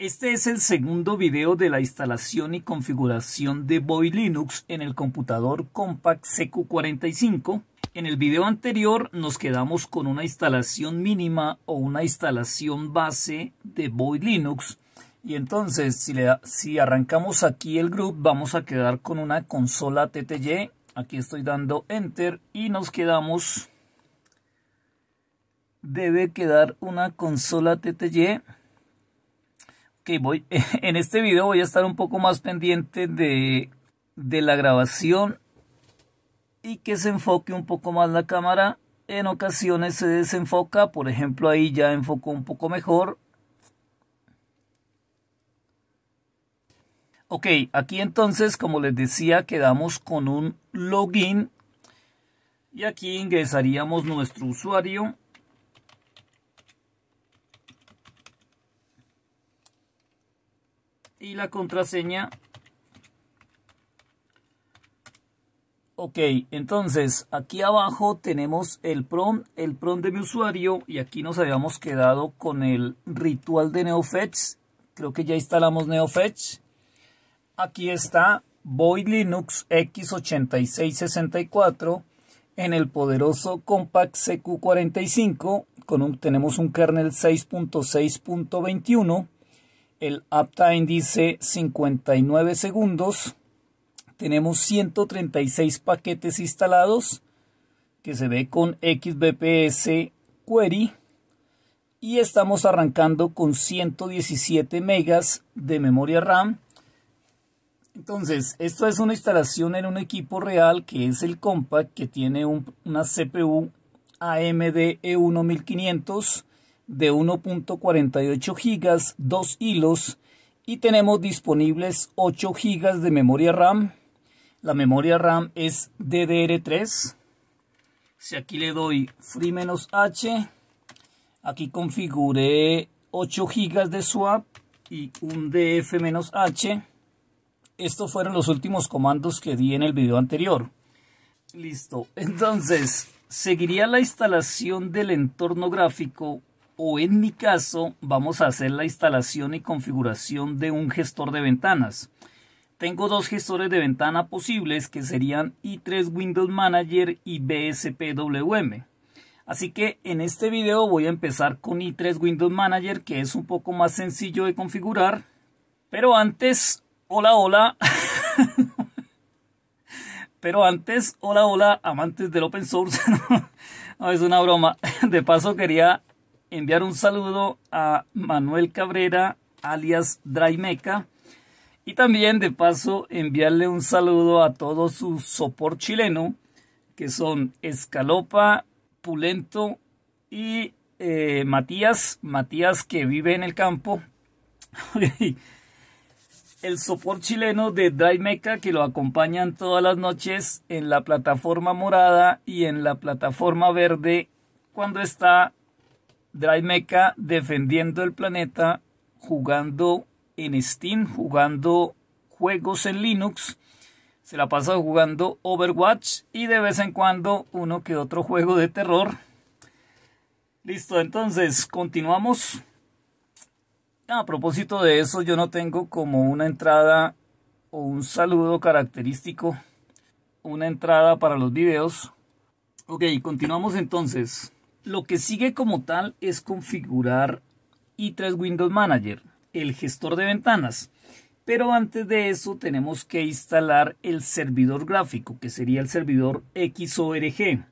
Este es el segundo video de la instalación y configuración de Boy Linux en el computador Compact CQ45. En el video anterior nos quedamos con una instalación mínima o una instalación base de Boy Linux. Y entonces si, si arrancamos aquí el group vamos a quedar con una consola TTY. Aquí estoy dando enter y nos quedamos... Debe quedar una consola TTY voy, en este video voy a estar un poco más pendiente de, de la grabación y que se enfoque un poco más la cámara. En ocasiones se desenfoca, por ejemplo ahí ya enfocó un poco mejor. Ok, aquí entonces como les decía quedamos con un login y aquí ingresaríamos nuestro usuario y la contraseña. Ok, entonces aquí abajo tenemos el prom, el prom de mi usuario y aquí nos habíamos quedado con el ritual de NeoFetch. Creo que ya instalamos NeoFetch. Aquí está Void Linux X8664 en el poderoso Compact CQ45 con tenemos un kernel 6.6.21 el uptime dice 59 segundos. Tenemos 136 paquetes instalados que se ve con XBPS Query. Y estamos arrancando con 117 megas de memoria RAM. Entonces, esto es una instalación en un equipo real que es el Compact, que tiene una CPU AMD e 1500 de 1.48 gigas. Dos hilos y tenemos disponibles 8 gigas de memoria RAM. La memoria RAM es DDR3. Si aquí le doy free-h, aquí configure 8 gigas de swap y un df-h. Estos fueron los últimos comandos que di en el video anterior. Listo, entonces seguiría la instalación del entorno gráfico o en mi caso vamos a hacer la instalación y configuración de un gestor de ventanas. Tengo dos gestores de ventana posibles que serían i3 Windows Manager y BSPWM. Así que en este video voy a empezar con i3 Windows Manager que es un poco más sencillo de configurar. Pero antes, hola hola. Pero antes, hola hola amantes del open source. no, es una broma. De paso quería enviar un saludo a Manuel Cabrera, alias Draimeca. Y también de paso enviarle un saludo a todo su sopor chileno, que son Escalopa, Pulento y eh, Matías, Matías que vive en el campo. el sopor chileno de Dry que lo acompañan todas las noches en la plataforma morada y en la plataforma verde cuando está Drive Mecha defendiendo el planeta, jugando en Steam, jugando juegos en Linux. Se la pasa jugando Overwatch y de vez en cuando uno que otro juego de terror. Listo, entonces continuamos. A propósito de eso, yo no tengo como una entrada o un saludo característico, una entrada para los videos. Ok, continuamos entonces. Lo que sigue como tal es configurar i3 Windows Manager, el gestor de ventanas. Pero antes de eso tenemos que instalar el servidor gráfico, que sería el servidor XORG.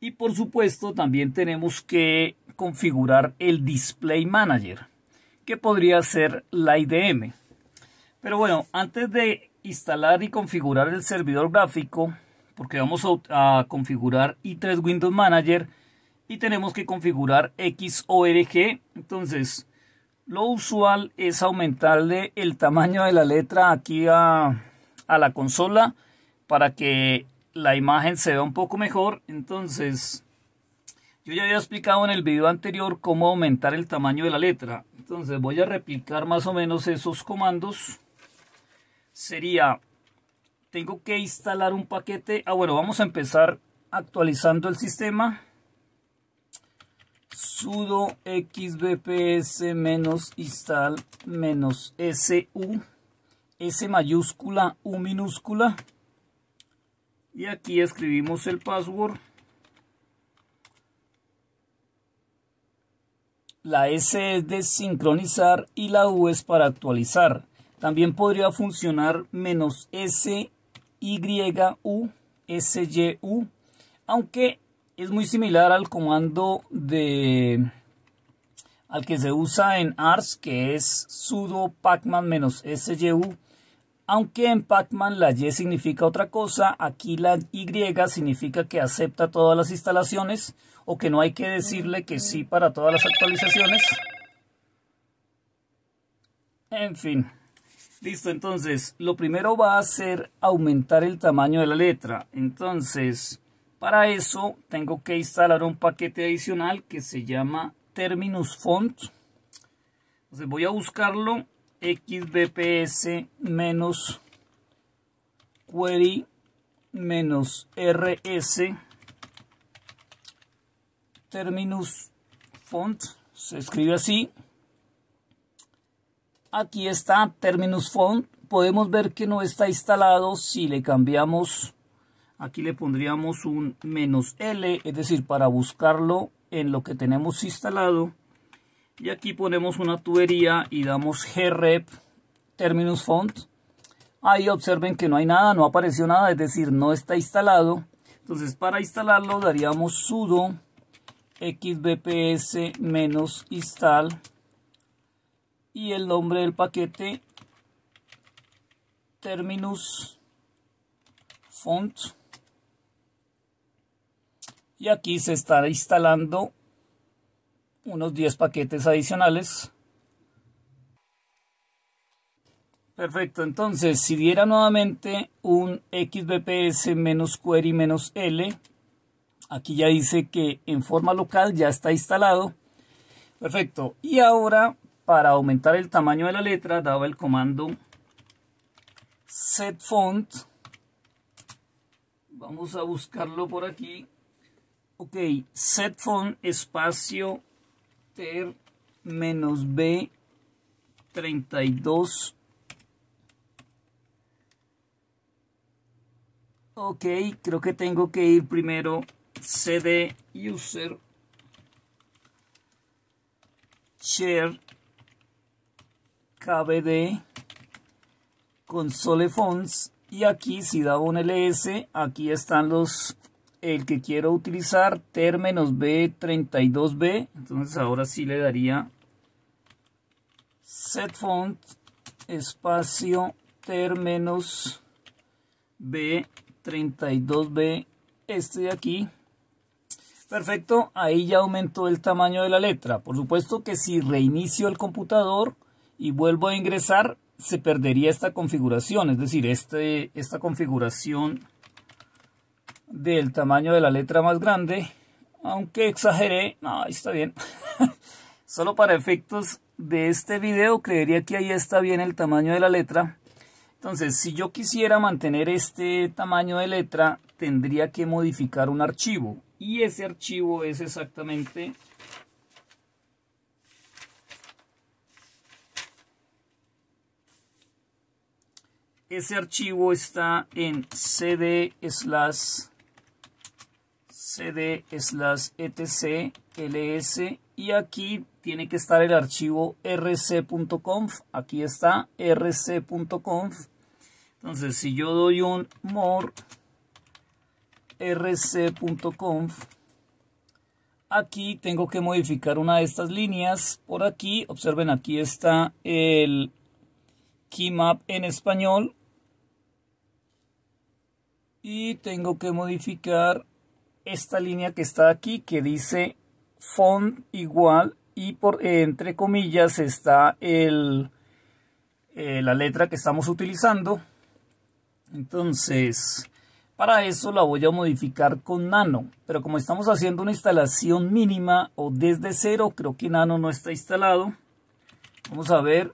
Y por supuesto también tenemos que configurar el Display Manager, que podría ser la IDM. Pero bueno, antes de instalar y configurar el servidor gráfico, porque vamos a, configurar i3 Windows Manager y tenemos que configurar XORG. Entonces, lo usual es aumentarle el tamaño de la letra aquí a, a la consola para que la imagen se vea un poco mejor. Entonces, yo ya había explicado en el video anterior cómo aumentar el tamaño de la letra. Entonces voy a replicar más o menos esos comandos. Sería tengo que instalar un paquete. Ah, bueno, vamos a empezar actualizando el sistema. sudo xbps-install su S mayúscula U minúscula y aquí escribimos el password la S es de sincronizar y la U es para actualizar también podría funcionar menos S YUSYU, aunque es muy similar al comando de al que se usa en ARS, que es sudo pacman-syu, aunque en Pacman la Y significa otra cosa, aquí la Y significa que acepta todas las instalaciones o que no hay que decirle que sí para todas las actualizaciones. En fin. Listo, entonces, lo primero va a ser aumentar el tamaño de la letra. Entonces, para eso tengo que instalar un paquete adicional que se llama Terminus Font. Entonces voy a buscarlo, xbps-query rs terminus font se escribe así aquí está Terminus Font. Podemos ver que no está instalado. Si le cambiamos, aquí le pondríamos un menos L, es decir, para buscarlo en lo que tenemos instalado. Y aquí ponemos una tubería y damos grep Terminus Font. Ahí observen que no hay nada, no apareció nada, es decir, no está instalado. Entonces, para instalarlo daríamos sudo xbps-install y el nombre del paquete terminus font y aquí se estará instalando unos 10 paquetes adicionales perfecto entonces si diera nuevamente un xbps menos query menos l aquí ya dice que en forma local ya está instalado perfecto y ahora para aumentar el tamaño de la letra daba el comando set font vamos a buscarlo por aquí ok set font espacio ter menos b 32 ok creo que tengo que ir primero cd user share KBD console Fonts y aquí si da un LS aquí están los el que quiero utilizar términos B32B entonces ahora sí le daría set font espacio términos B32B este de aquí perfecto ahí ya aumentó el tamaño de la letra por supuesto que si reinicio el computador y vuelvo a ingresar, se perdería esta configuración, es decir, este, esta configuración del tamaño de la letra más grande, aunque exageré, no, ahí está bien, solo para efectos de este video creería que ahí está bien el tamaño de la letra, entonces si yo quisiera mantener este tamaño de letra tendría que modificar un archivo y ese archivo es exactamente Ese archivo está en cd slash cd slash etc ls y aquí tiene que estar el archivo rc.conf. Aquí está rc.conf. Entonces, si yo doy un more rc.conf, aquí tengo que modificar una de estas líneas. Por aquí, observen, aquí está el keymap en español y tengo que modificar esta línea que está aquí que dice font igual y por entre comillas está el, eh, la letra que estamos utilizando entonces para eso la voy a modificar con nano pero como estamos haciendo una instalación mínima o desde cero creo que nano no está instalado vamos a ver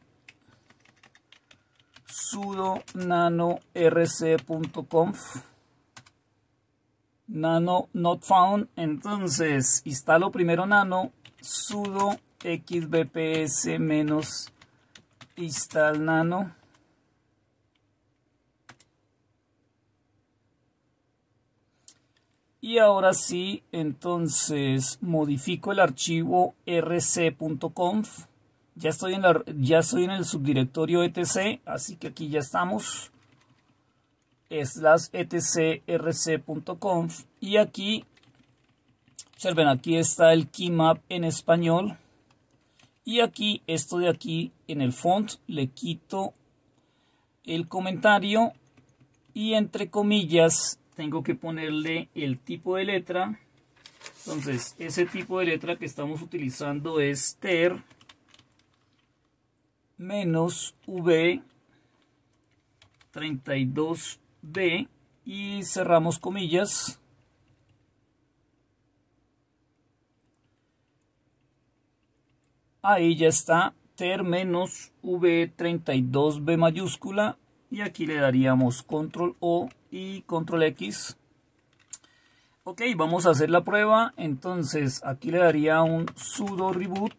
sudo-nano-rc.conf nano not found entonces instalo primero nano sudo xbps menos install nano y ahora sí entonces modifico el archivo rc.conf ya estoy en, ya en el subdirectorio etc, así que aquí ya estamos. Slash etcrc.conf y aquí, observen, aquí está el keymap en español. Y aquí, esto de aquí, en el font, le quito el comentario y entre comillas tengo que ponerle el tipo de letra. Entonces, ese tipo de letra que estamos utilizando es TER menos V 32B y cerramos comillas. Ahí ya está ter menos V32B mayúscula y aquí le daríamos control O y control X. Ok, vamos a hacer la prueba. Entonces aquí le daría un sudo reboot.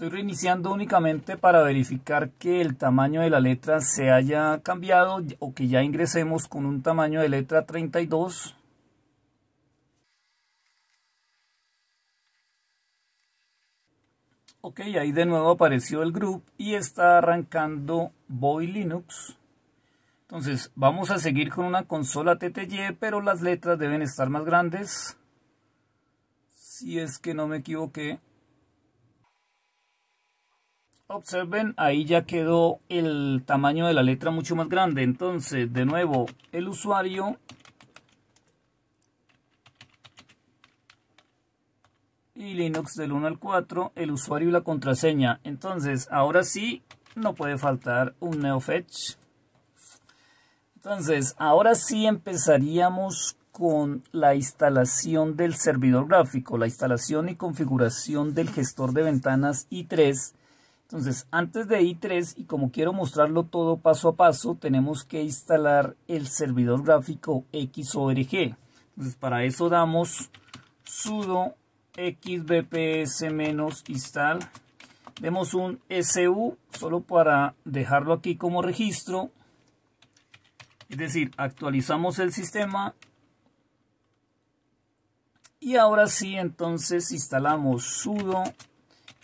Estoy reiniciando únicamente para verificar que el tamaño de la letra se haya cambiado o que ya ingresemos con un tamaño de letra 32 Ok, ahí de nuevo apareció el group y está arrancando Boy Linux. Entonces vamos a seguir con una consola TTY, pero las letras deben estar más grandes. Si es que no me equivoqué. Observen, ahí ya quedó el tamaño de la letra mucho más grande. Entonces, de nuevo, el usuario y Linux del 1 al 4, el usuario y la contraseña. Entonces, ahora sí, no puede faltar un NeoFetch. Entonces, ahora sí empezaríamos con la instalación del servidor gráfico, la instalación y configuración del gestor de ventanas i3 entonces, antes de i3 y como quiero mostrarlo todo paso a paso, tenemos que instalar el servidor gráfico XORG. Entonces, para eso damos sudo xbps-install. Demos un su solo para dejarlo aquí como registro. Es decir, actualizamos el sistema. Y ahora sí, entonces instalamos sudo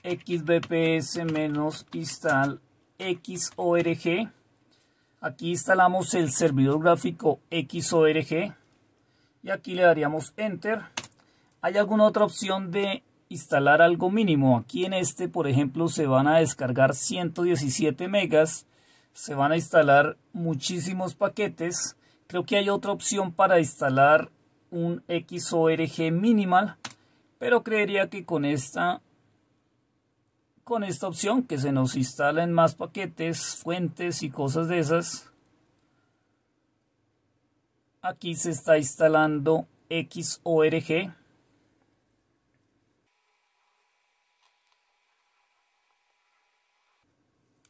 xbps menos xorg aquí instalamos el servidor gráfico xorg y aquí le daríamos enter hay alguna otra opción de instalar algo mínimo aquí en este por ejemplo se van a descargar 117 megas se van a instalar muchísimos paquetes creo que hay otra opción para instalar un xorg minimal pero creería que con esta con esta opción que se nos instalan más paquetes, fuentes y cosas de esas. Aquí se está instalando XORG.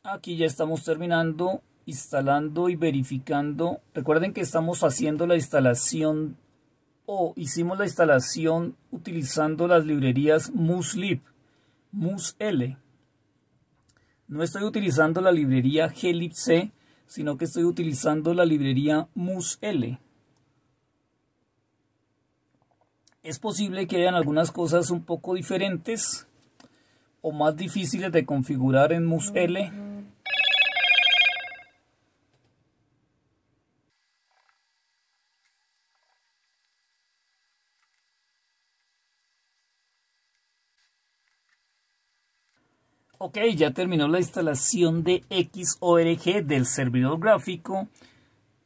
Aquí ya estamos terminando instalando y verificando. Recuerden que estamos haciendo la instalación o hicimos la instalación utilizando las librerías muslib, musl. No estoy utilizando la librería glibc, sino que estoy utilizando la librería musl. Es posible que hayan algunas cosas un poco diferentes o más difíciles de configurar en musl Ok, ya terminó la instalación de XORG del servidor gráfico.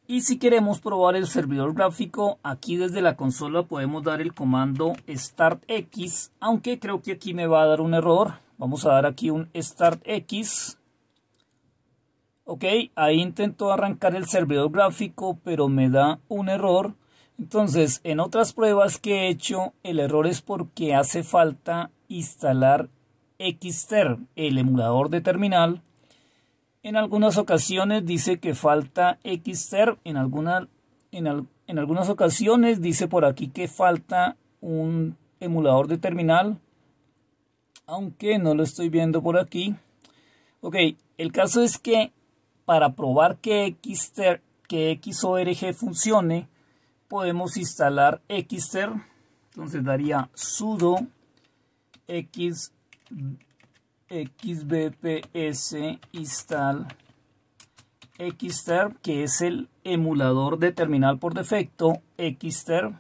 Y si queremos probar el servidor gráfico, aquí desde la consola podemos dar el comando StartX, aunque creo que aquí me va a dar un error. Vamos a dar aquí un StartX. Ok, ahí intento arrancar el servidor gráfico, pero me da un error. Entonces, en otras pruebas que he hecho, el error es porque hace falta instalar XTER, el emulador de terminal. En algunas ocasiones dice que falta XTER en, en, algunas ocasiones dice por aquí que falta un emulador de terminal, aunque no lo estoy viendo por aquí. Ok, el caso es que para probar que, Xter, que XORG funcione, podemos instalar Xter. Entonces daría sudo x xbps install xterm que es el emulador de terminal por defecto xterm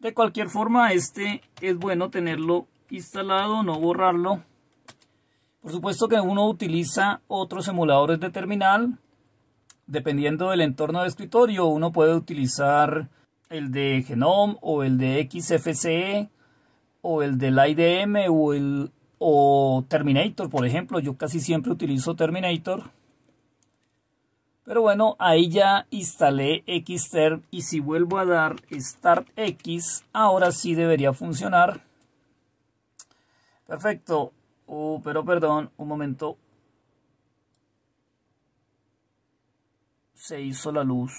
de cualquier forma este es bueno tenerlo instalado no borrarlo por supuesto que uno utiliza otros emuladores de terminal dependiendo del entorno de escritorio uno puede utilizar el de Genome o el de XFCE o el del IDM o el o Terminator, por ejemplo. Yo casi siempre utilizo Terminator. Pero bueno, ahí ya instalé Xterm y si vuelvo a dar Start X, ahora sí debería funcionar. Perfecto. Oh, pero perdón, un momento. Se hizo la luz.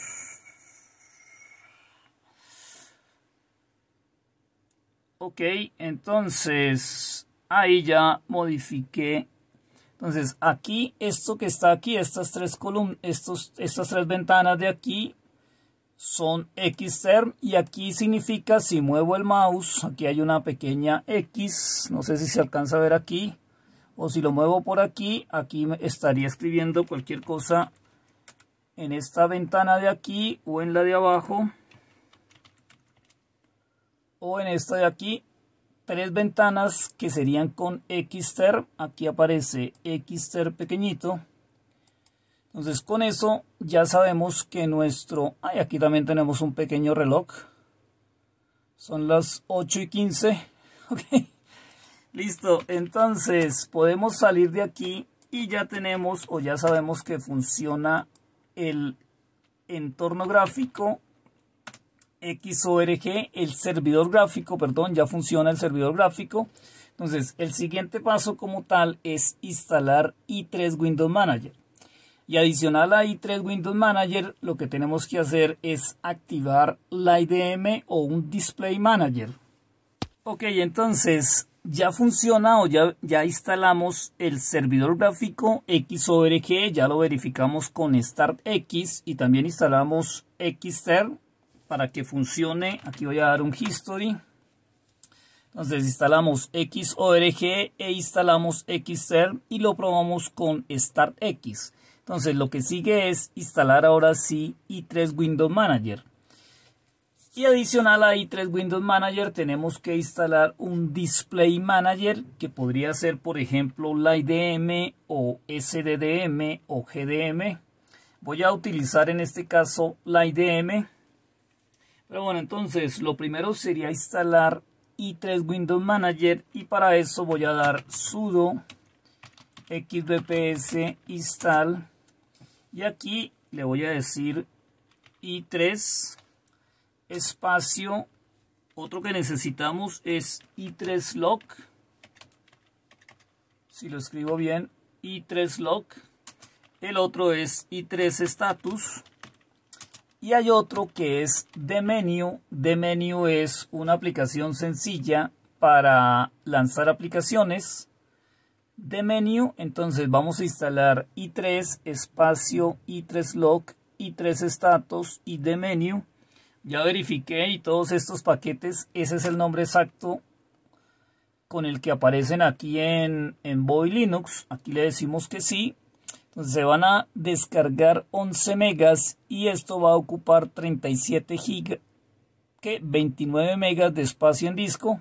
Ok, entonces ahí ya modifiqué. Entonces aquí, esto que está aquí, estas tres columnas, estos, estas tres ventanas de aquí son Xterm y aquí significa si muevo el mouse, aquí hay una pequeña X, no sé si se alcanza a ver aquí, o si lo muevo por aquí, aquí estaría escribiendo cualquier cosa en esta ventana de aquí o en la de abajo o en esta de aquí tres ventanas que serían con Xter. Aquí aparece Xter pequeñito. Entonces con eso ya sabemos que nuestro... Ay, aquí también tenemos un pequeño reloj. Son las 8 y 15. Ok. Listo. Entonces podemos salir de aquí y ya tenemos o ya sabemos que funciona el entorno gráfico XORG, el servidor gráfico, perdón, ya funciona el servidor gráfico. Entonces, el siguiente paso como tal es instalar i3 Windows Manager. Y adicional a i3 Windows Manager, lo que tenemos que hacer es activar la IDM o un Display Manager. Ok, entonces ya funciona o ya, ya instalamos el servidor gráfico XORG, ya lo verificamos con start x y también instalamos XTER para que funcione. Aquí voy a dar un history. Entonces instalamos XORG e instalamos Xterm y lo probamos con StartX. Entonces lo que sigue es instalar ahora sí i3 Windows Manager. Y adicional a i3 Windows Manager tenemos que instalar un Display Manager que podría ser por ejemplo la IDM o SDDM o GDM. Voy a utilizar en este caso la IDM. Pero bueno, entonces lo primero sería instalar i3 Windows Manager y para eso voy a dar sudo xbps install y aquí le voy a decir i3 espacio otro que necesitamos es i3 lock. si lo escribo bien i3 lock. el otro es i3 status y hay otro que es dmenu dmenu es una aplicación sencilla para lanzar aplicaciones. dmenu entonces vamos a instalar i3 espacio i3 log i3 status y dmenu Ya verifiqué y todos estos paquetes, ese es el nombre exacto con el que aparecen aquí en, en Boy Linux. Aquí le decimos que sí se van a descargar 11 megas y esto va a ocupar 37 gigas que 29 megas de espacio en disco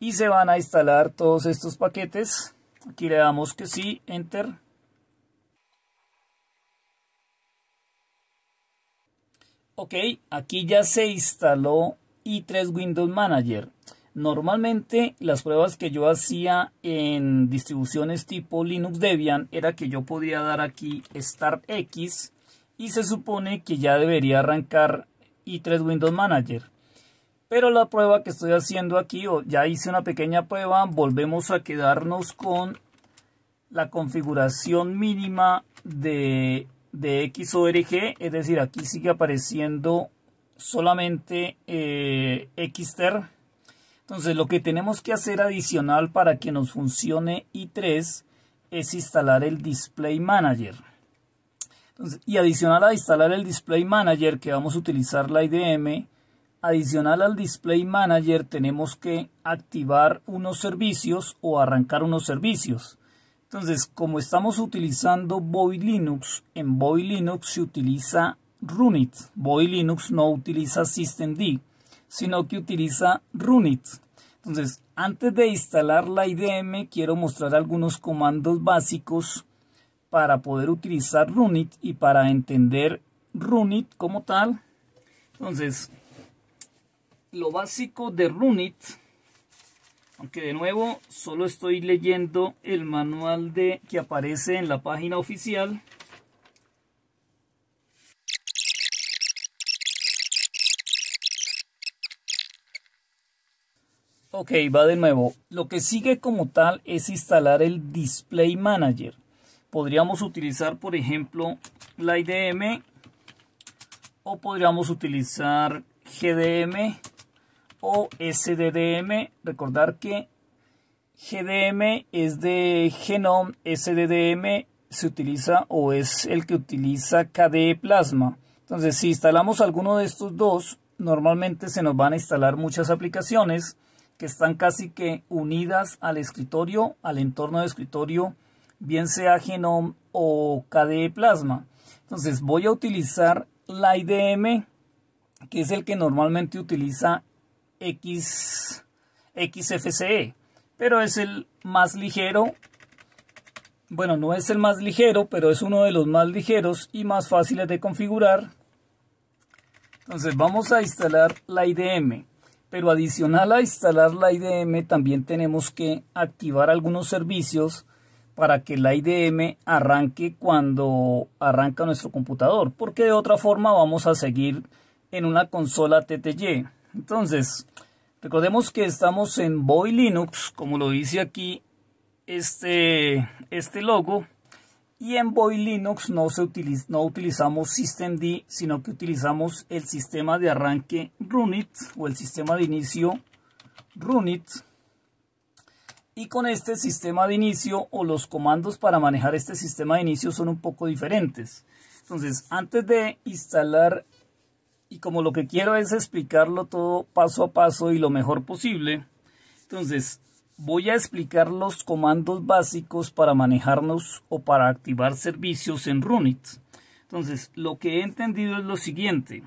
y se van a instalar todos estos paquetes aquí le damos que sí enter ok aquí ya se instaló i3 windows manager Normalmente las pruebas que yo hacía en distribuciones tipo Linux Debian era que yo podía dar aquí Start X y se supone que ya debería arrancar i3 Windows Manager. Pero la prueba que estoy haciendo aquí, o ya hice una pequeña prueba, volvemos a quedarnos con la configuración mínima de, de XORG, es decir, aquí sigue apareciendo solamente eh, Xter entonces lo que tenemos que hacer adicional para que nos funcione i3 es instalar el Display Manager. y adicional a instalar el Display Manager que vamos a utilizar la IDM, adicional al Display Manager tenemos que activar unos servicios o arrancar unos servicios. Entonces, como estamos utilizando Boy Linux, en Boy Linux se utiliza Runit. Boy Linux no utiliza systemd sino que utiliza Runit. Entonces, antes de instalar la IDM, quiero mostrar algunos comandos básicos para poder utilizar Runit y para entender Runit como tal. Entonces, lo básico de Runit, aunque de nuevo solo estoy leyendo el manual de, que aparece en la página oficial, Ok, va de nuevo. Lo que sigue como tal es instalar el Display Manager. Podríamos utilizar, por ejemplo, la IDM o podríamos utilizar GDM o SDDM. Recordar que GDM es de Genome, SDDM se utiliza o es el que utiliza KDE Plasma. Entonces, si instalamos alguno de estos dos, normalmente se nos van a instalar muchas aplicaciones que están casi que unidas al escritorio, al entorno de escritorio, bien sea Genome o KDE Plasma. Entonces voy a utilizar la IDM, que es el que normalmente utiliza X, XFCE, pero es el más ligero. Bueno, no es el más ligero, pero es uno de los más ligeros y más fáciles de configurar. Entonces vamos a instalar la IDM. Pero adicional a instalar la IDM también tenemos que activar algunos servicios para que la IDM arranque cuando arranca nuestro computador, porque de otra forma vamos a seguir en una consola TTY. Entonces, recordemos que estamos en Boy Linux, como lo dice aquí este, este logo, y en Void Linux no, se no utilizamos systemd, sino que utilizamos el sistema de arranque runit o el sistema de inicio runit. Y con este sistema de inicio o los comandos para manejar este sistema de inicio son un poco diferentes. Entonces, antes de instalar, y como lo que quiero es explicarlo todo paso a paso y lo mejor posible, entonces Voy a explicar los comandos básicos para manejarnos o para activar servicios en Runit. Entonces, lo que he entendido es lo siguiente,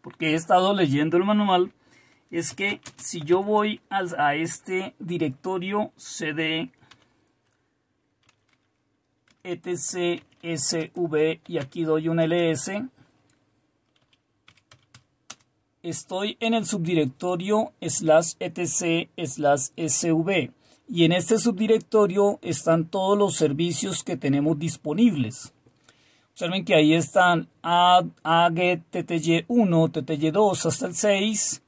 porque he estado leyendo el manual, es que si yo voy a, este directorio cd etcsv y aquí doy un ls, estoy en el subdirectorio slash etc slash sv y en este subdirectorio están todos los servicios que tenemos disponibles. Observen que ahí están aget 1 tty2 hasta el 6,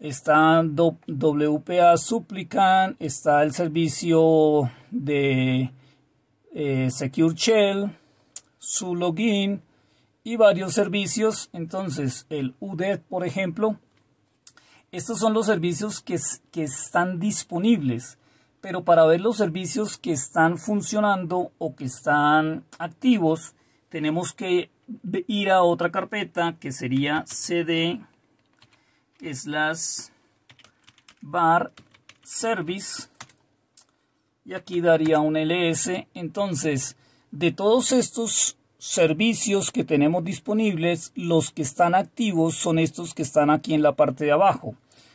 está wpa supplicant, está el servicio de eh, secure shell, su login, y varios servicios. Entonces, el UDET, por ejemplo, estos son los servicios que, que están disponibles. Pero para ver los servicios que están funcionando o que están activos, tenemos que ir a otra carpeta que sería cd slash bar service y aquí daría un ls entonces de todos estos servicios que tenemos disponibles, los que están activos son estos que están aquí en la parte de abajo.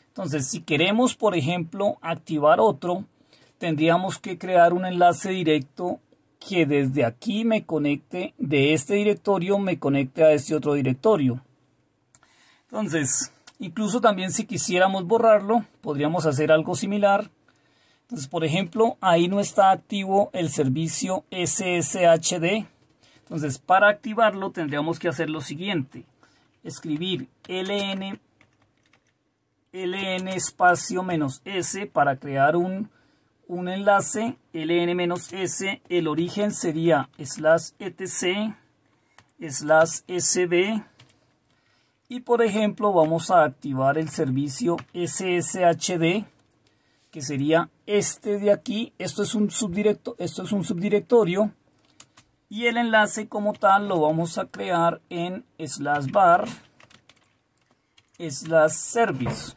Entonces, si queremos, por ejemplo, activar otro, tendríamos que crear un enlace directo que desde aquí me conecte, de este directorio me conecte a este otro directorio. Entonces, incluso también si quisiéramos borrarlo, podríamos hacer algo similar. Entonces, por ejemplo, ahí no está activo el servicio SSHD, entonces, para activarlo tendríamos que hacer lo siguiente. Escribir ln, ln espacio menos s para crear un, enlace ln menos s. El origen sería slash etc slash sb. Y por ejemplo, vamos a activar el servicio sshd que sería este de aquí. Esto es un esto es un subdirectorio y el enlace como tal lo vamos a crear en slash bar slash service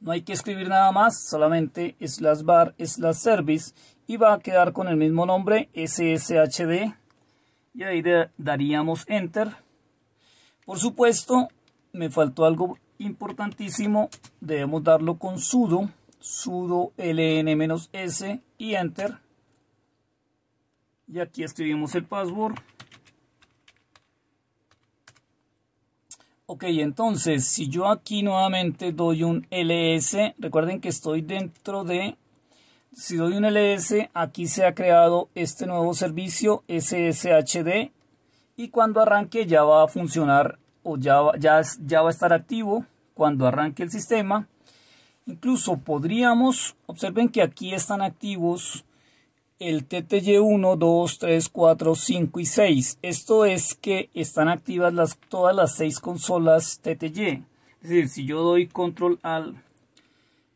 no hay que escribir nada más solamente slash bar slash service y va a quedar con el mismo nombre sshd y ahí daríamos enter por supuesto me faltó algo importantísimo debemos darlo con sudo sudo ln-s y enter y aquí escribimos el password ok entonces si yo aquí nuevamente doy un ls recuerden que estoy dentro de si doy un ls aquí se ha creado este nuevo servicio sshd y cuando arranque ya va a funcionar o ya, ya, ya va a estar activo cuando arranque el sistema incluso podríamos observen que aquí están activos el TTY 1, 2, 3, 4, 5 y 6. Esto es que están activas todas las 6 consolas TTY. Es decir, si yo doy control al...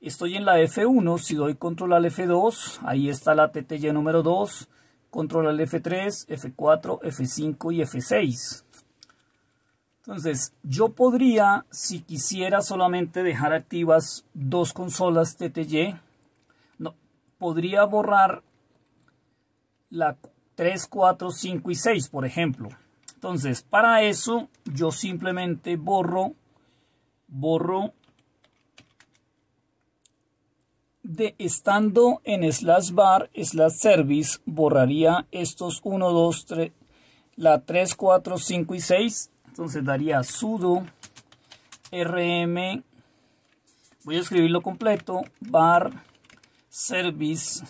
Estoy en la F1, si doy control al F2, ahí está la TTY número 2, control al F3, F4, F5 y F6. Entonces, yo podría, si quisiera solamente dejar activas dos consolas TTY, no, podría borrar la 3, 4, 5 y 6, por ejemplo. Entonces, para eso yo simplemente borro, borro de estando en slash bar, slash service, borraría estos 1, 2, 3, la 3, 4, 5 y 6. Entonces daría sudo rm, voy a escribirlo completo, bar service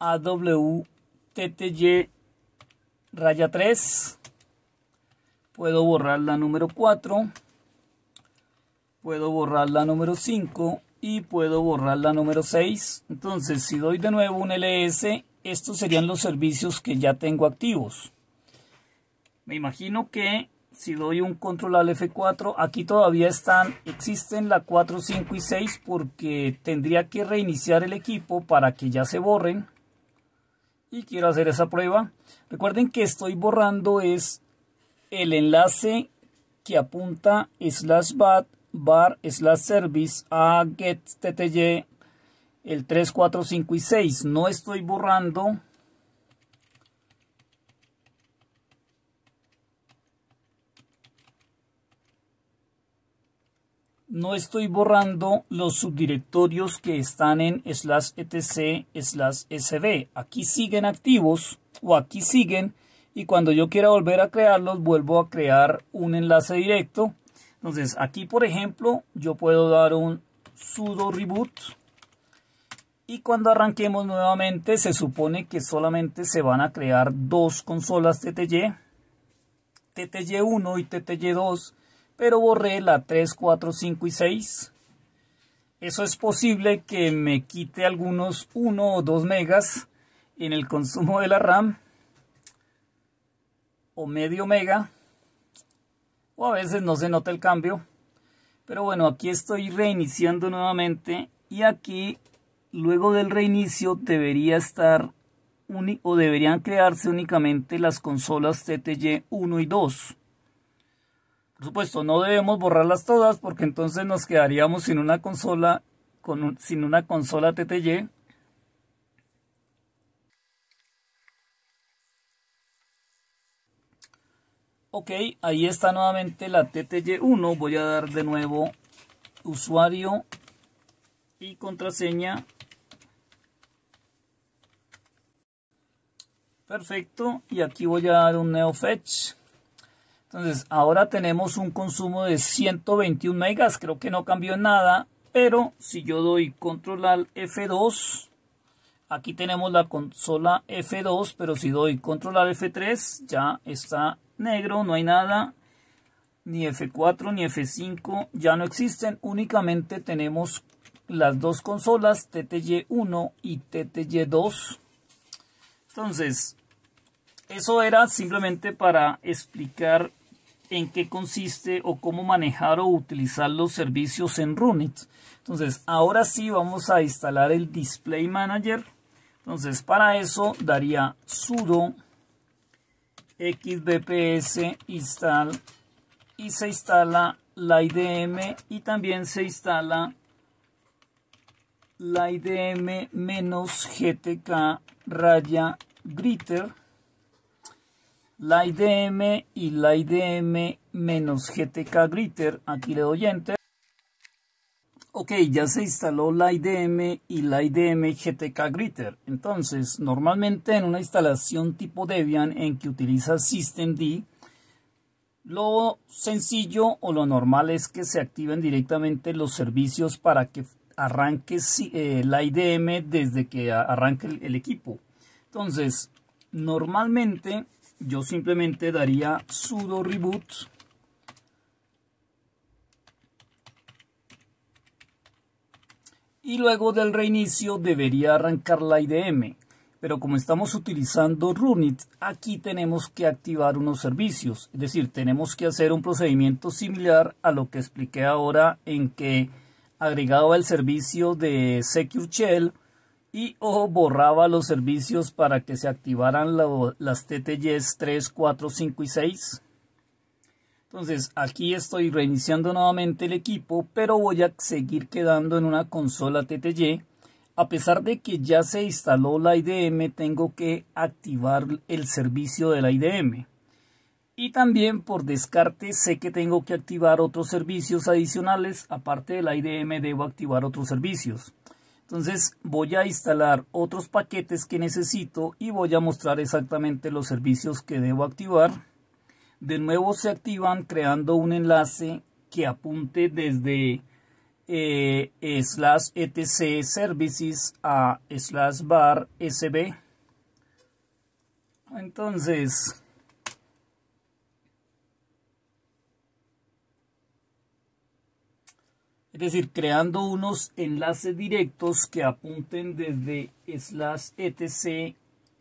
AWTTY raya 3. Puedo borrar la número 4. Puedo borrar la número 5 y puedo borrar la número 6. Entonces, si doy de nuevo un ls, estos serían los servicios que ya tengo activos. Me imagino que si doy un control al F4, aquí todavía están, existen la 4, 5 y 6 porque tendría que reiniciar el equipo para que ya se borren y quiero hacer esa prueba. Recuerden que estoy borrando es el enlace que apunta slash bat bar slash service a get el 3, 4, 5 y 6. No estoy borrando no estoy borrando los subdirectorios que están en slash etc slash sb. Aquí siguen activos o aquí siguen y cuando yo quiera volver a crearlos vuelvo a crear un enlace directo. Entonces aquí por ejemplo yo puedo dar un sudo reboot y cuando arranquemos nuevamente se supone que solamente se van a crear dos consolas TTY, TTY1 y TTY2 pero borré la 3, 4, 5 y 6. Eso es posible que me quite algunos 1 o 2 megas en el consumo de la RAM o medio mega o a veces no se nota el cambio pero bueno aquí estoy reiniciando nuevamente y aquí luego del reinicio debería estar o deberían crearse únicamente las consolas TTY 1 y 2 supuesto, no debemos borrarlas todas porque entonces nos quedaríamos sin una consola, con sin una consola TTY. Ok, ahí está nuevamente la TTY1. Voy a dar de nuevo usuario y contraseña. Perfecto, y aquí voy a dar un neo fetch. Entonces, ahora tenemos un consumo de 121 megas, creo que no cambió nada, pero si yo doy control al F2, aquí tenemos la consola F2, pero si doy control al F3, ya está negro, no hay nada, ni F4 ni F5 ya no existen, únicamente tenemos las dos consolas TTY1 y TTY2. Entonces, eso era simplemente para explicar en qué consiste o cómo manejar o utilizar los servicios en Runit. Entonces, ahora sí vamos a instalar el Display Manager. Entonces, para eso daría sudo xbps install y se instala la IDM y también se instala la IDM-GTK raya gritter la IDM y la IDM menos GTK Gritter. Aquí le doy enter. Ok, ya se instaló la IDM y la IDM GTK Gritter. Entonces, normalmente en una instalación tipo Debian en que utiliza systemd, lo sencillo o lo normal es que se activen directamente los servicios para que arranque eh, la IDM desde que arranque el equipo. Entonces, normalmente yo simplemente daría sudo reboot y luego del reinicio debería arrancar la IDM pero como estamos utilizando Runit, aquí tenemos que activar unos servicios, es decir, tenemos que hacer un procedimiento similar a lo que expliqué ahora en que agregaba el servicio de Secure Shell y ojo, borraba los servicios para que se activaran las TTYs 3, 4, 5 y 6. Entonces aquí estoy reiniciando nuevamente el equipo, pero voy a seguir quedando en una consola TTY. A pesar de que ya se instaló la IDM, tengo que activar el servicio de la IDM. Y también por descarte sé que tengo que activar otros servicios adicionales, aparte de la IDM debo activar otros servicios. Entonces voy a instalar otros paquetes que necesito y voy a mostrar exactamente los servicios que debo activar. De nuevo se activan creando un enlace que apunte desde eh, slash etc services a slash bar sb. Entonces es decir, creando unos enlaces directos que apunten desde slash etc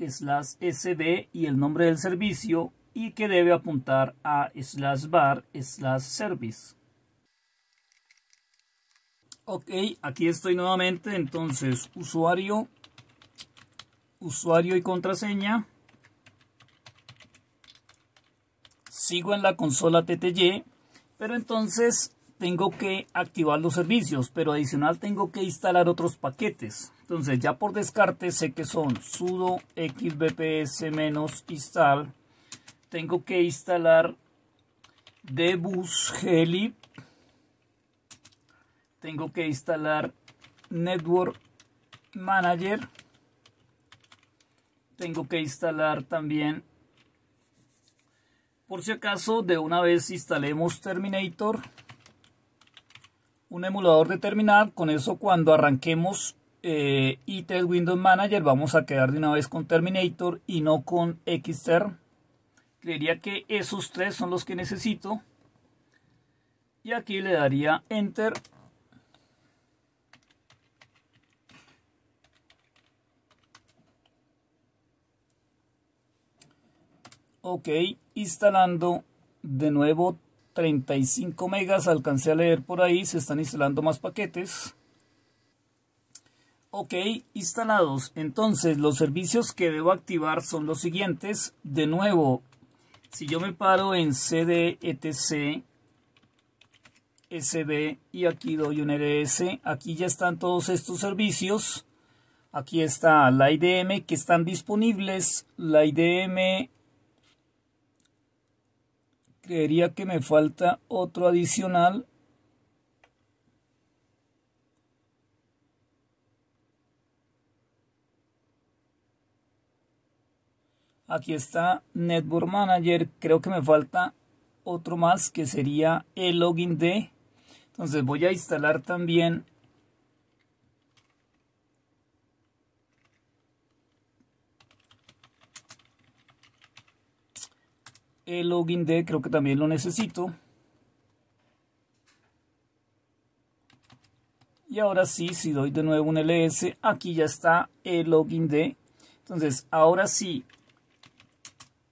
slash sd y el nombre del servicio y que debe apuntar a slash bar slash service. Ok, aquí estoy nuevamente, entonces usuario, usuario y contraseña. Sigo en la consola TTY, pero entonces tengo que activar los servicios, pero adicional tengo que instalar otros paquetes. Entonces ya por descarte sé que son sudo xbps-install. Tengo que instalar debus helip. Tengo que instalar network manager. Tengo que instalar también por si acaso de una vez instalemos Terminator un emulador de terminal. Con eso cuando arranquemos eh, Windows Manager vamos a quedar de una vez con Terminator y no con Xterm. Creería que esos tres son los que necesito. Y aquí le daría Enter. Ok, instalando de nuevo 35 megas alcancé a leer por ahí se están instalando más paquetes ok instalados entonces los servicios que debo activar son los siguientes de nuevo si yo me paro en cd etc sb y aquí doy un ls aquí ya están todos estos servicios aquí está la idm que están disponibles la idm creería que me falta otro adicional aquí está network manager creo que me falta otro más que sería el login de entonces voy a instalar también el login de creo que también lo necesito y ahora sí si doy de nuevo un ls aquí ya está el login de entonces ahora sí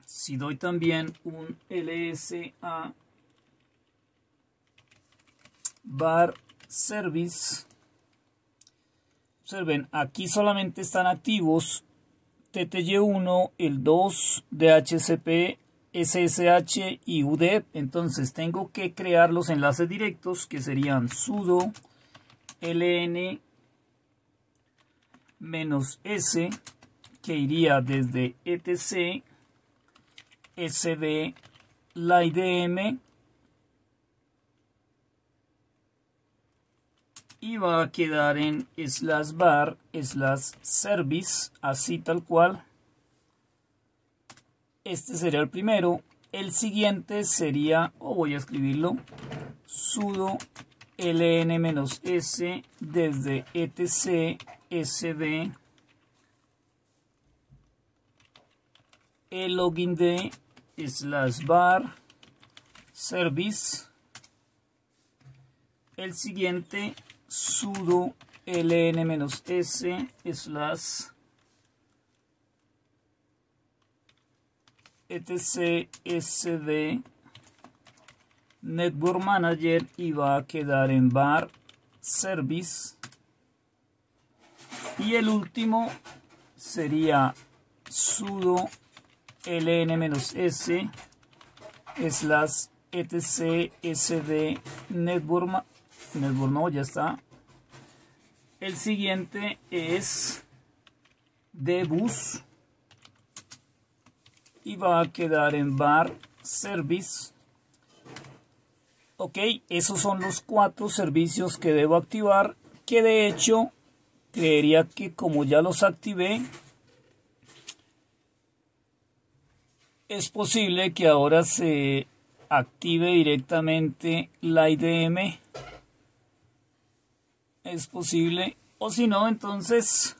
si doy también un ls a bar service observen aquí solamente están activos tty1 el 2 dhcp SSH y UDEP. Entonces tengo que crear los enlaces directos que serían sudo ln -s que iría desde etc sd la idm y va a quedar en slash bar slash service así tal cual este sería el primero. El siguiente sería, o voy a escribirlo, sudo ln-s desde etc sd el login de slash bar service el siguiente sudo ln-s slash etcsd network manager y va a quedar en bar service y el último sería sudo ln-s slash etcsd network network no ya está el siguiente es debus y va a quedar en bar service ok esos son los cuatro servicios que debo activar que de hecho creería que como ya los activé es posible que ahora se active directamente la IDM es posible o si no entonces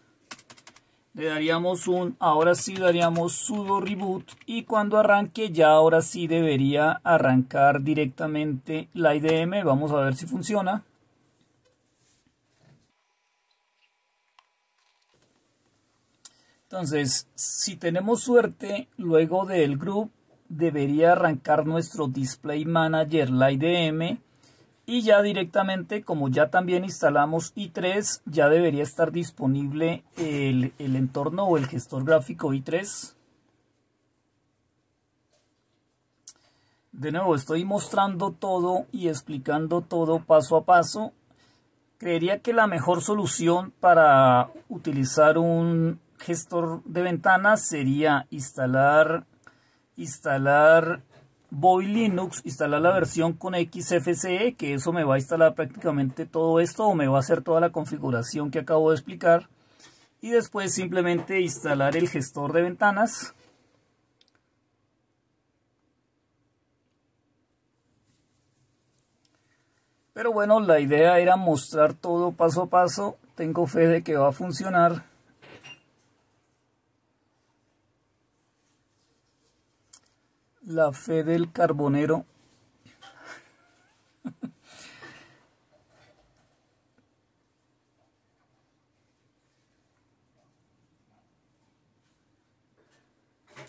le daríamos un, ahora sí daríamos sudo reboot y cuando arranque ya ahora sí debería arrancar directamente la IDM, vamos a ver si funciona. Entonces, si tenemos suerte, luego del group debería arrancar nuestro Display Manager, la IDM, y ya directamente como ya también instalamos i3 ya debería estar disponible el, entorno o el gestor gráfico i3 de nuevo estoy mostrando todo y explicando todo paso a paso creería que la mejor solución para utilizar un gestor de ventanas sería instalar instalar Voy Linux, instalar la versión con XFCE, que eso me va a instalar prácticamente todo esto o me va a hacer toda la configuración que acabo de explicar. Y después simplemente instalar el gestor de ventanas. Pero bueno, la idea era mostrar todo paso a paso. Tengo fe de que va a funcionar. La fe del carbonero.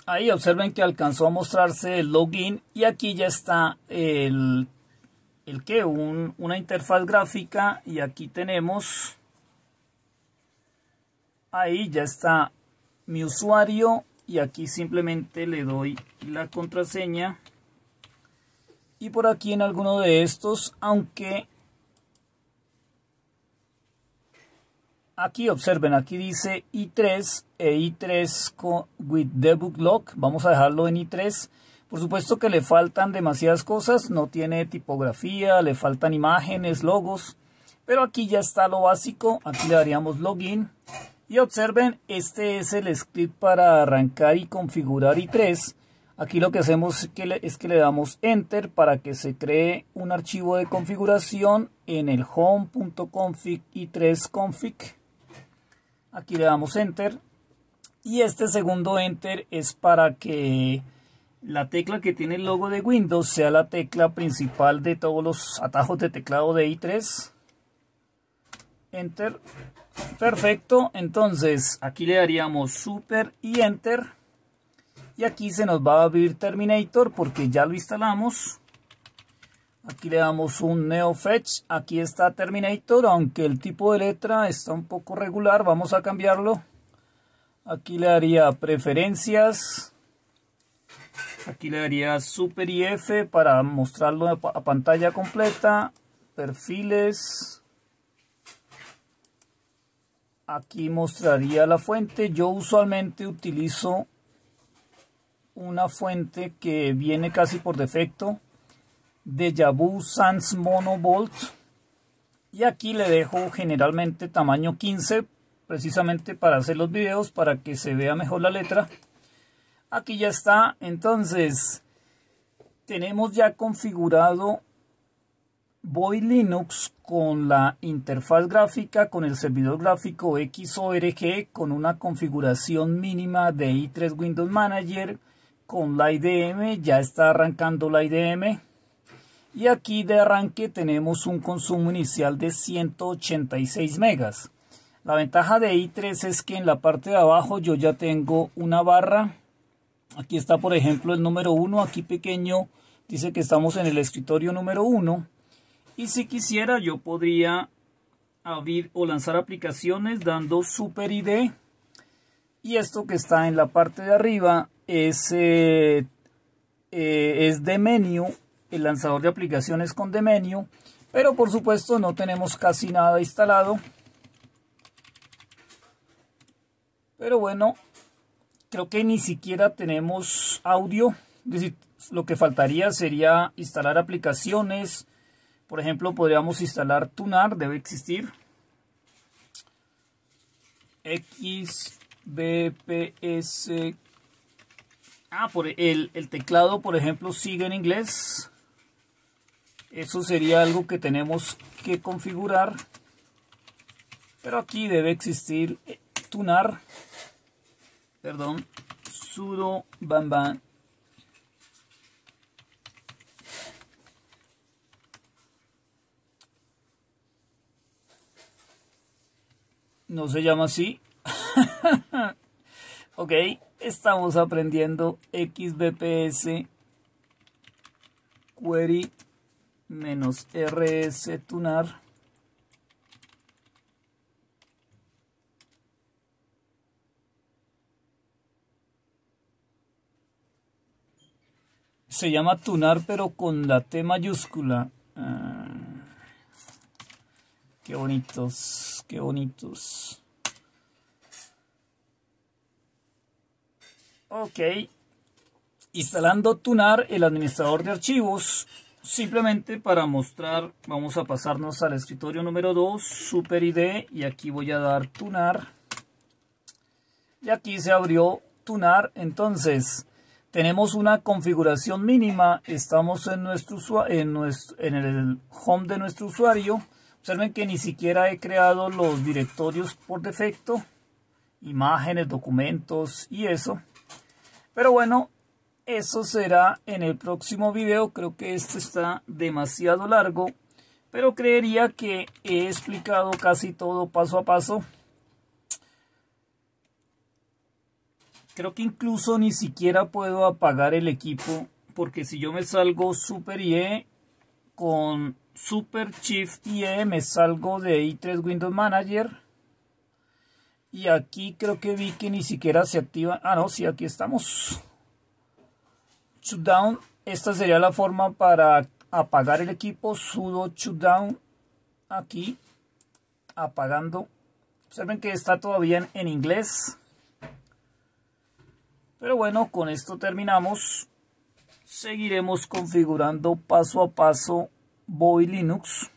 Ahí observen que alcanzó a mostrarse el login y aquí ya está el, el que, Un, una interfaz gráfica y aquí tenemos, ahí ya está mi usuario y aquí simplemente le doy la contraseña y por aquí en alguno de estos aunque aquí observen aquí dice i3 e i3 con, with debug lock vamos a dejarlo en i3 por supuesto que le faltan demasiadas cosas no tiene tipografía le faltan imágenes logos pero aquí ya está lo básico aquí le daríamos login y observen, este es el script para arrancar y configurar i3. Aquí lo que hacemos es que le damos Enter para que se cree un archivo de configuración en el home.config i3config. Aquí le damos Enter. Y este segundo Enter es para que la tecla que tiene el logo de Windows sea la tecla principal de todos los atajos de teclado de i3. Enter. Perfecto, entonces aquí le daríamos super y enter. Y aquí se nos va a abrir Terminator porque ya lo instalamos. Aquí le damos un Neo Fetch. Aquí está Terminator, aunque el tipo de letra está un poco regular. Vamos a cambiarlo. Aquí le daría preferencias. Aquí le daría Super y F para mostrarlo a pantalla completa. Perfiles Aquí mostraría la fuente. Yo usualmente utilizo una fuente que viene casi por defecto. de Yabu Sans Monovolt. Y aquí le dejo generalmente tamaño 15 precisamente para hacer los videos para que se vea mejor la letra aquí ya está entonces tenemos ya configurado Voy Linux con la interfaz gráfica, con el servidor gráfico XORG, con una configuración mínima de i3 Windows Manager, con la IDM, ya está arrancando la IDM. Y aquí de arranque tenemos un consumo inicial de 186 megas. La ventaja de i3 es que en la parte de abajo yo ya tengo una barra. Aquí está por ejemplo el número 1, aquí pequeño, dice que estamos en el escritorio número 1 y si quisiera, yo podría abrir o lanzar aplicaciones dando Super ID. Y esto que está en la parte de arriba es, eh, eh, es de menú, el lanzador de aplicaciones con de menú. Pero por supuesto no tenemos casi nada instalado. Pero bueno, creo que ni siquiera tenemos audio. lo que faltaría sería instalar aplicaciones, por ejemplo, podríamos instalar tunar, debe existir. XBPS. Ah, por el, teclado, por ejemplo, sigue en inglés. Eso sería algo que tenemos que configurar. Pero aquí debe existir eh, tunar. Perdón. Sudo No se llama así. ok, estamos aprendiendo XBPS query menos RS tunar. Se llama tunar pero con la T mayúscula. Ah. Qué bonitos, qué bonitos. Ok. Instalando Tunar, el administrador de archivos. Simplemente para mostrar, vamos a pasarnos al escritorio número 2, Super ID, y aquí voy a dar Tunar. Y aquí se abrió Tunar. Entonces, tenemos una configuración mínima. Estamos en, nuestro, en, en el home de nuestro usuario Observen que ni siquiera he creado los directorios por defecto, imágenes, documentos y eso. Pero bueno, eso será en el próximo video. Creo que este está demasiado largo, pero creería que he explicado casi todo paso a paso. Creo que incluso ni siquiera puedo apagar el equipo, porque si yo me salgo Super y e con Super Shift y e Me salgo de i3 Windows Manager. Y aquí creo que vi que ni siquiera se activa. Ah, no, sí, aquí estamos. Shutdown. Esta sería la forma para apagar el equipo. Sudo shutdown. Aquí. Apagando. Observen que está todavía en inglés. Pero bueno, con esto terminamos. Seguiremos configurando paso a paso Boy Linux